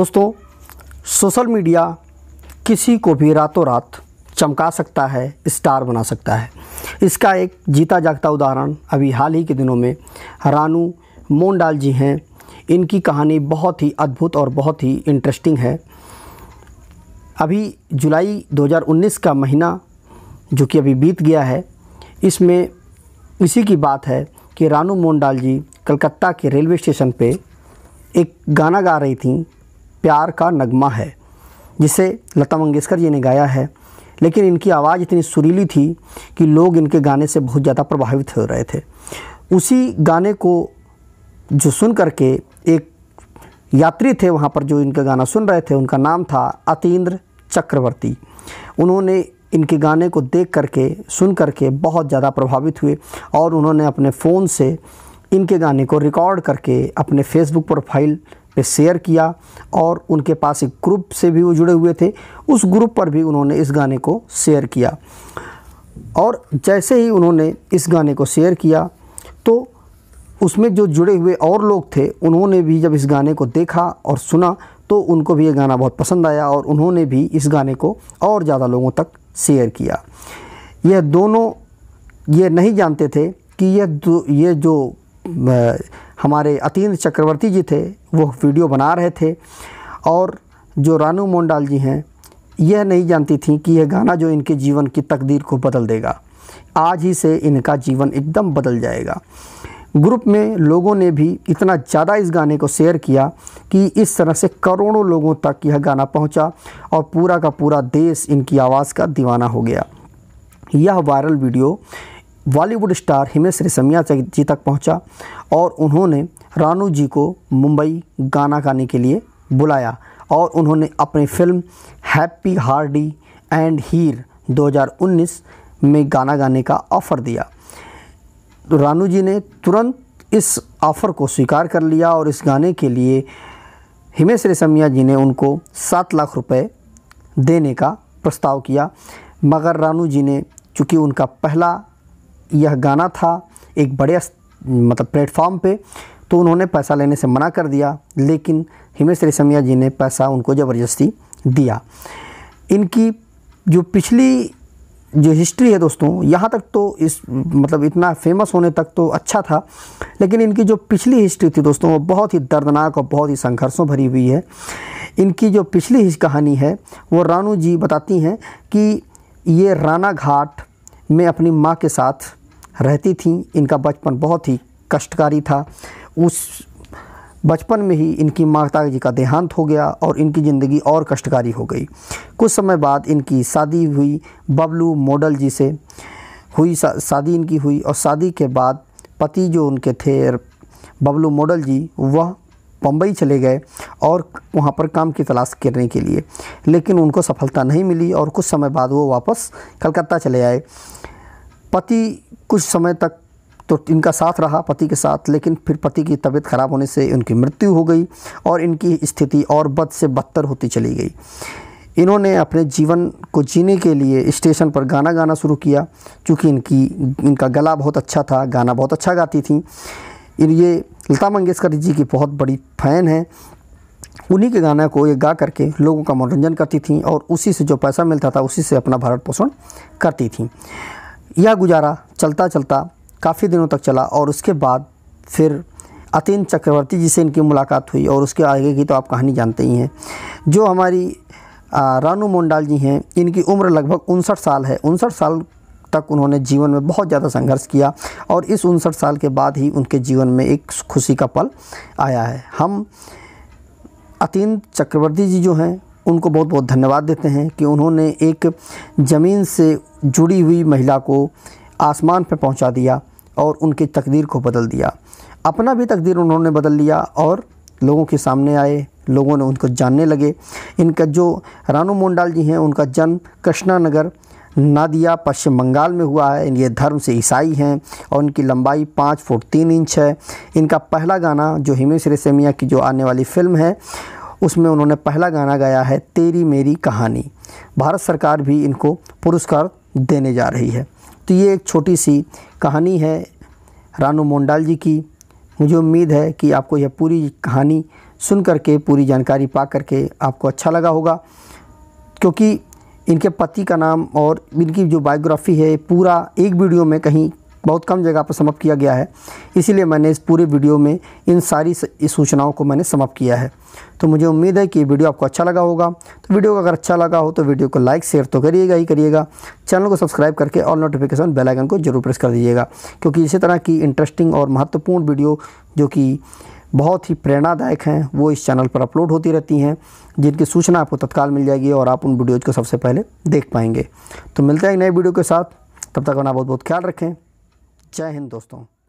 दोस्तों social media किसी को भी रातों रात चमका सकता है स्टार बना सकता है इसका एक जीता जागता उदाहरण अभी हाल ही के दिनों में रानू मोनडाल जी हैं इनकी कहानी बहुत ही अद्भुत और बहुत ही इंटरेस्टिंग है अभी जुलाई 2019 का महीना जो कि अभी बीत गया है इसमें इसी की बात है कि रानू मोनडाल जी कलकत्ता के रेलवे स्टेशन पे एक गाना गा रही थी प्यार का नगमा है जिसे लता मंगेशकर जी ने गाया है लेकिन इनकी आवाज़ इतनी सुरीली थी कि लोग इनके गाने से बहुत ज़्यादा प्रभावित हो रहे थे उसी गाने को जो सुन करके एक यात्री थे वहाँ पर जो इनका गाना सुन रहे थे उनका नाम था अतीन्द्र चक्रवर्ती उन्होंने इनके गाने को देख करके सुन करके बहुत ज़्यादा प्रभावित हुए और उन्होंने अपने फ़ोन से इनके गाने को रिकॉर्ड करके अपने फेसबुक प्रोफाइल पे शेयर किया और उनके पास एक ग्रुप से भी वो जुड़े हुए थे उस ग्रुप पर भी उन्होंने इस गाने को शेयर किया और जैसे ही उन्होंने इस गाने को शेयर किया तो उसमें जो जुड़े हुए और लोग थे उन्होंने भी जब इस गाने को देखा और सुना तो उनको भी ये गाना बहुत पसंद आया और उन्होंने भी इस गाने को और ज़्यादा लोगों तक शेयर किया यह दोनों ये नहीं जानते थे कि यह ये जो हमारे अतीन्द्र चक्रवर्ती जी थे वो वीडियो बना रहे थे और जो रानू मोंडाल जी हैं यह नहीं जानती थी कि यह गाना जो इनके जीवन की तकदीर को बदल देगा आज ही से इनका जीवन एकदम बदल जाएगा ग्रुप में लोगों ने भी इतना ज़्यादा इस गाने को शेयर किया कि इस तरह से करोड़ों लोगों तक यह गाना पहुंचा और पूरा का पूरा देश इनकी आवाज़ का दीवाना हो गया यह viral video Bollywood star Himesh Reshammiya ji तक पहुंचा और उन्होंने रानू जी को मुंबई गाना गाने के लिए बुलाया और उन्होंने अपनी film Happy Hardy and Heer 2019 में गाना गाने का ऑफ़र दिया तो रानू जी ने तुरंत इस ऑफ़र को स्वीकार कर लिया और इस गाने के लिए हिमेश रेशमिया जी ने उनको सात लाख रुपए देने का प्रस्ताव किया मगर रानू जी ने चूँकि उनका पहला यह गाना था एक बड़े मतलब प्लेटफॉर्म पे तो उन्होंने पैसा लेने से मना कर दिया लेकिन हिमेश रेशमिया जी ने पैसा उनको ज़बरदस्ती दिया इनकी जो पिछली जो हिस्ट्री है दोस्तों यहाँ तक तो इस मतलब इतना फेमस होने तक तो अच्छा था लेकिन इनकी जो पिछली हिस्ट्री थी दोस्तों वो बहुत ही दर्दनाक और बहुत ही संघर्षों भरी हुई है इनकी जो पिछली कहानी है वो रानू जी बताती हैं कि ये राना घाट में अपनी माँ के साथ रहती थीं इनका बचपन बहुत ही कष्टकारी था उस बचपन में ही इनकी माता जी का देहांत हो गया और इनकी ज़िंदगी और कष्टकारी हो गई कुछ समय बाद इनकी शादी हुई बबलू मॉडल जी से हुई शादी इनकी हुई और शादी के बाद पति जो उनके थे बबलू मॉडल जी वह बम्बई चले गए और वहाँ पर काम की तलाश करने के लिए लेकिन उनको सफलता नहीं मिली और कुछ समय बाद वो वापस कलकत्ता चले आए पति कुछ समय तक तो इनका साथ रहा पति के साथ लेकिन फिर पति की तबीयत ख़राब होने से उनकी मृत्यु हो गई और इनकी स्थिति और बद से बदतर होती चली गई इन्होंने अपने जीवन को जीने के लिए स्टेशन पर गाना गाना शुरू किया क्योंकि इनकी इनका गला बहुत अच्छा था गाना बहुत अच्छा गाती थी ये लता मंगेशकर जी की बहुत बड़ी फ़ैन है उन्हीं के गाना को ये गा करके लोगों का मनोरंजन करती थी और उसी से जो पैसा मिलता था उसी से अपना भरण पोषण करती थी यह गुजारा चलता चलता काफ़ी दिनों तक चला और उसके बाद फिर अतीन चक्रवर्ती जी से इनकी मुलाकात हुई और उसके आगे की तो आप कहानी जानते ही हैं जो हमारी रानू मोंडाल जी हैं इनकी उम्र लगभग उनसठ साल है उनसठ साल तक उन्होंने जीवन में बहुत ज़्यादा संघर्ष किया और इस उनसठ साल के बाद ही उनके जीवन में एक खुशी का पल आया है हम अतीन चक्रवर्ती जी जो हैं उनको बहुत बहुत धन्यवाद देते हैं कि उन्होंने एक ज़मीन से जुड़ी हुई महिला को आसमान पर पहुंचा दिया और उनकी तकदीर को बदल दिया अपना भी तकदीर उन्होंने बदल लिया और लोगों के सामने आए लोगों ने उनको जानने लगे इनका जो रानू मोंडाल जी हैं उनका जन्म कृष्णा नगर नादिया पश्चिम बंगाल में हुआ है ये धर्म से ईसाई हैं और इनकी लंबाई पाँच फुट तीन इंच है इनका पहला गाना जो हिमेश रेशमिया की जो आने वाली फिल्म है उसमें उन्होंने पहला गाना गाया है तेरी मेरी कहानी भारत सरकार भी इनको पुरस्कार देने जा रही है तो ये एक छोटी सी कहानी है रानू मोंडाल जी की मुझे उम्मीद है कि आपको यह पूरी कहानी सुन करके पूरी जानकारी पा करके आपको अच्छा लगा होगा क्योंकि इनके पति का नाम और इनकी जो बायोग्राफी है पूरा एक वीडियो में कहीं बहुत कम जगह पर समाप्त किया गया है इसीलिए मैंने इस पूरे वीडियो में इन सारी सूचनाओं को मैंने समाप्त किया है तो मुझे उम्मीद है कि वीडियो आपको अच्छा लगा होगा तो वीडियो अगर अच्छा लगा हो तो वीडियो को लाइक शेयर तो करिएगा ही करिएगा चैनल को सब्सक्राइब करके और नोटिफिकेशन बेल आइकन को जरूर प्रेस कर दीजिएगा क्योंकि इसी तरह की इंटरेस्टिंग और महत्वपूर्ण वीडियो जो कि बहुत ही प्रेरणादायक हैं वो इस चैनल पर अपलोड होती रहती हैं जिनकी सूचना आपको तत्काल मिल जाएगी और आप उन वीडियोज़ को सबसे पहले देख पाएंगे तो मिलते हैं नए वीडियो के साथ तब तक अपना बहुत बहुत ख्याल रखें जय हिंद दोस्तों